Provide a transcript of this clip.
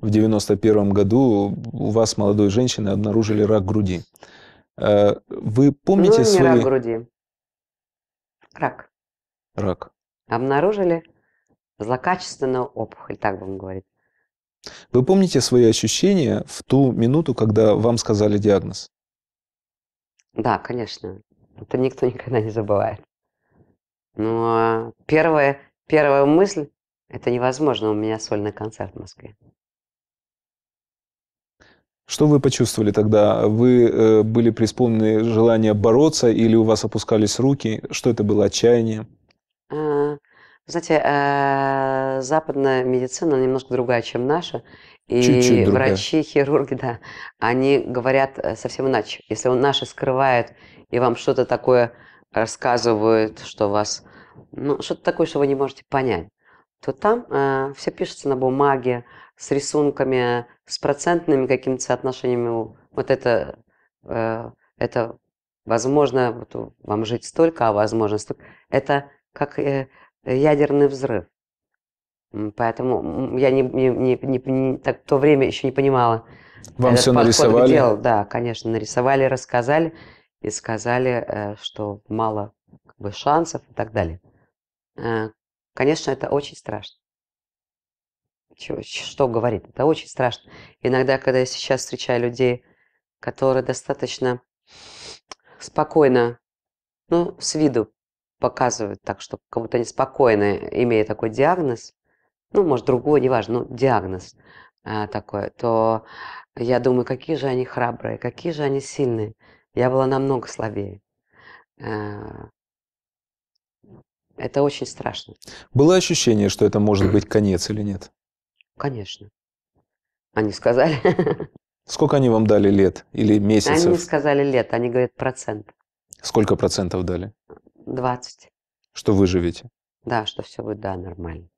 в 91 году у вас, молодой женщины, обнаружили рак груди. Э, вы помните ну, не свои... рак груди. Рак. Рак. Обнаружили злокачественную опухоль, так будем говорить. Вы помните свои ощущения в ту минуту, когда вам сказали диагноз? Да, конечно. Это никто никогда не забывает. Но первая, первая мысль – это невозможно, у меня сольный концерт в Москве. Что вы почувствовали тогда? Вы э, были преисполнены желания бороться или у вас опускались руки? Что это было? Отчаяние? знаете, э, западная медицина немножко другая, чем наша. И Чуть-чуть врачи, хирурги, да, они говорят э, совсем иначе. Если он наши скрывает и вам что-то такое рассказывают, что вас, ну, что-то такое, что вы не можете понять, то там э, все пишется на бумаге, с рисунками, с процентными какими-то соотношениями. Вот это, э, это возможно, вот вам жить столько, а возможно столько. Это как э, ядерный взрыв. Поэтому я не, не, не, не, не так в то время еще не понимала. Вам этот все нарисовали? Дел. Да, конечно, нарисовали, рассказали и сказали, э, что мало как бы, шансов и так далее. Конечно, это очень страшно что, говорит. Это очень страшно. Иногда, когда я сейчас встречаю людей, которые достаточно спокойно, ну, с виду показывают так, что как будто они спокойно, имея такой диагноз, ну, может, другой, неважно, но ну, диагноз а, такой, то я думаю, какие же они храбрые, какие же они сильные. Я была намного слабее. А, это очень страшно. Было ощущение, что это может быть конец или нет? Конечно. Они сказали. Сколько они вам дали лет или месяцев? Они не сказали лет, они говорят процент. Сколько процентов дали? 20. Что выживете? Да, что все будет, да, нормально.